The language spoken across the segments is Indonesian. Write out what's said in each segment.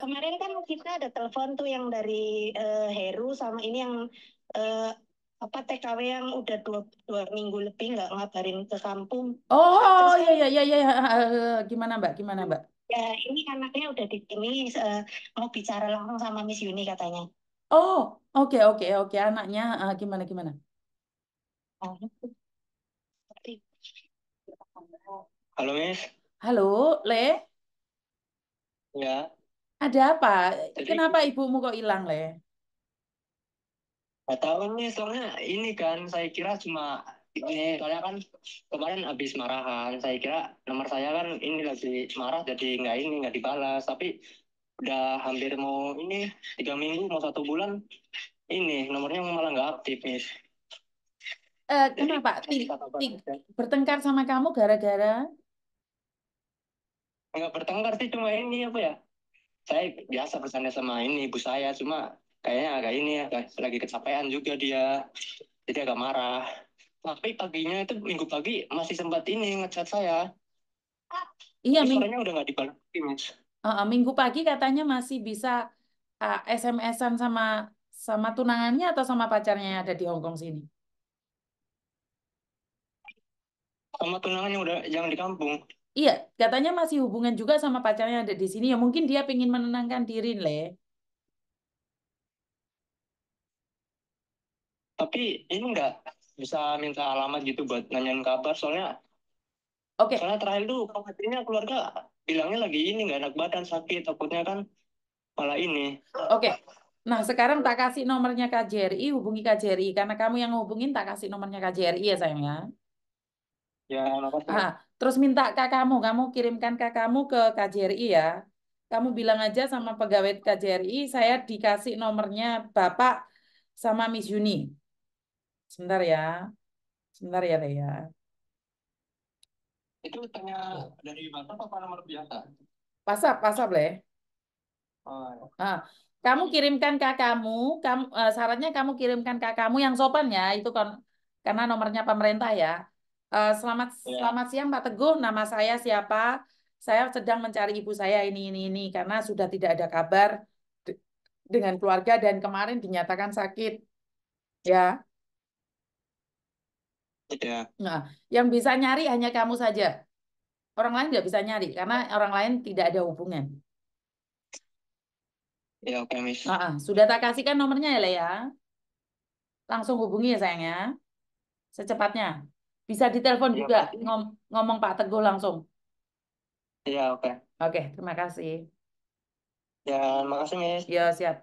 kemarin kan kita ada telepon tuh yang dari uh, Heru sama ini yang uh, apa TKW yang udah dua, dua minggu lebih nggak ngabarin ke kampung. Oh iya iya iya iya gimana mbak gimana mbak? Ya ini anaknya udah di sini uh, eh, mau bicara langsung sama Miss Yuni katanya. Oh oke okay, oke okay, oke okay. anaknya uh, gimana gimana? Halo Miss. Halo Le. Ya. Ada apa? Jadi, Kenapa ibumu kok hilang, Le? Gak tahu nih, soalnya ini kan saya kira cuma ini eh, soalnya kan kemarin habis marahan saya kira nomor saya kan ini lagi marah jadi nggak ini nggak dibalas tapi udah hampir mau ini tiga minggu mau satu bulan ini nomornya malah nggak aktif nih uh, kenapa jadi, bertengkar sama kamu gara-gara nggak bertengkar sih cuma ini apa ya saya biasa bersandar sama ini ibu saya cuma kayaknya agak ini ya, agak lagi kecapean juga dia jadi agak marah tapi paginya itu minggu pagi masih sempat ini ngechat saya iya minggu udah nggak dibalas mas uh, uh, minggu pagi katanya masih bisa uh, ah, sms sama sama tunangannya atau sama pacarnya yang ada di Hongkong sini sama tunangannya udah jangan di kampung Iya, katanya masih hubungan juga sama pacarnya ada di sini. Ya mungkin dia pengen menenangkan diri, Le. Tapi ini nggak bisa minta alamat gitu buat nanyain kabar soalnya Oke. Okay. Soalnya terakhir tuh khawatirnya keluarga bilangnya lagi ini nggak enak badan sakit takutnya kan malah ini. Oke. Okay. Nah sekarang tak kasih nomornya KJRI hubungi KJRI karena kamu yang ngubungin tak kasih nomornya KJRI ya sayangnya. Ya, Ah, terus minta kakakmu, kamu kirimkan kakakmu ke KJRI ya. Kamu bilang aja sama pegawai KJRI, saya dikasih nomornya Bapak sama Miss Yuni. Sebentar ya. Sebentar ya, Rea. Itu tanya dari Bapak apa nomor biasa? Pasap, pasap, Le. Oh. Ya. Ah, kamu kirimkan kakakmu, kamu, uh, syaratnya kamu kirimkan kakakmu yang sopan ya, itu kan karena nomornya pemerintah ya Eh, selamat ya. selamat siang Pak Teguh, nama saya siapa? Saya sedang mencari ibu saya ini ini ini karena sudah tidak ada kabar dengan keluarga dan kemarin dinyatakan sakit. Ya. Ya. Nah, yang bisa nyari hanya kamu saja. Orang lain nggak bisa nyari karena orang lain tidak ada hubungan. Ya, oke, Miss. Nah, Sudah tak kasihkan nomornya ya, Le, ya. Langsung hubungi ya, sayangnya. Secepatnya. Bisa ditelepon iya, juga ngom ngomong Pak Teguh langsung. Iya, oke. Okay. Oke, okay, terima kasih. Ya, makasih, Miss. Ya, siap.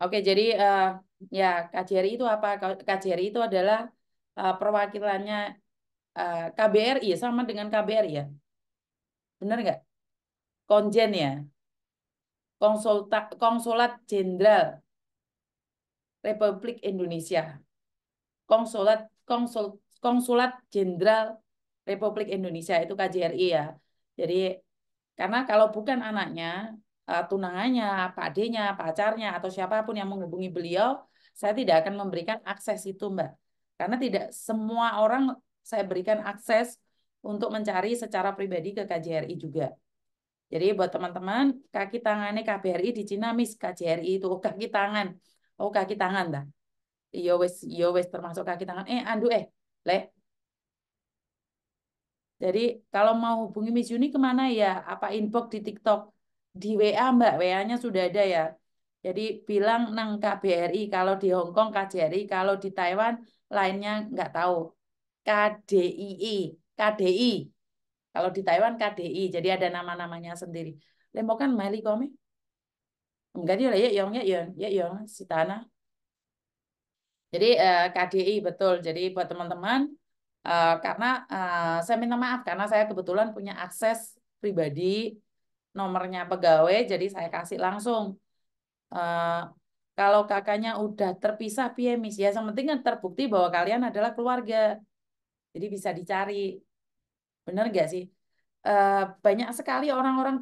Oke, jadi uh, ya KJRI itu apa? KJRI itu adalah uh, perwakilannya uh, eh, KBRI ya, sama dengan KBRI ya. Benar nggak? Konjen ya. Konsulta, Konsulat Jenderal Republik Indonesia. Konsulat Konsul, Konsulat Jenderal Republik Indonesia itu KJRI ya. Jadi karena kalau bukan anaknya, e, tunangannya, padenya, pacarnya atau siapapun yang menghubungi beliau, saya tidak akan memberikan akses itu, Mbak. Karena tidak semua orang saya berikan akses untuk mencari secara pribadi ke KJRI juga. Jadi buat teman-teman, kaki tangannya KBRI di Cina miss KJRI itu kaki tangan. Oh kaki tangan dah. Iya wes iya wes termasuk kaki tangan. Eh andu eh. Leh. Jadi kalau mau hubungi Miss Yuni kemana ya? Apa inbox di TikTok? Di WA Mbak, WA-nya sudah ada ya. Jadi bilang nang KBRI kalau di Hong Kong KJRI, kalau di Taiwan lainnya nggak tahu. KDII, KDI. Kalau di Taiwan KDI, jadi ada nama-namanya sendiri. Lemokan Meli Komi. Enggak lah ya yong ya yong ya yong si tanah. Jadi eh, KDI betul. Jadi buat teman-teman eh, karena eh, saya minta maaf karena saya kebetulan punya akses pribadi nomornya pegawai jadi saya kasih langsung. kalau kakaknya udah terpisah PMI ya yang penting kan terbukti bahwa kalian adalah keluarga. Jadi bisa dicari. Benar gak sih? banyak sekali orang-orang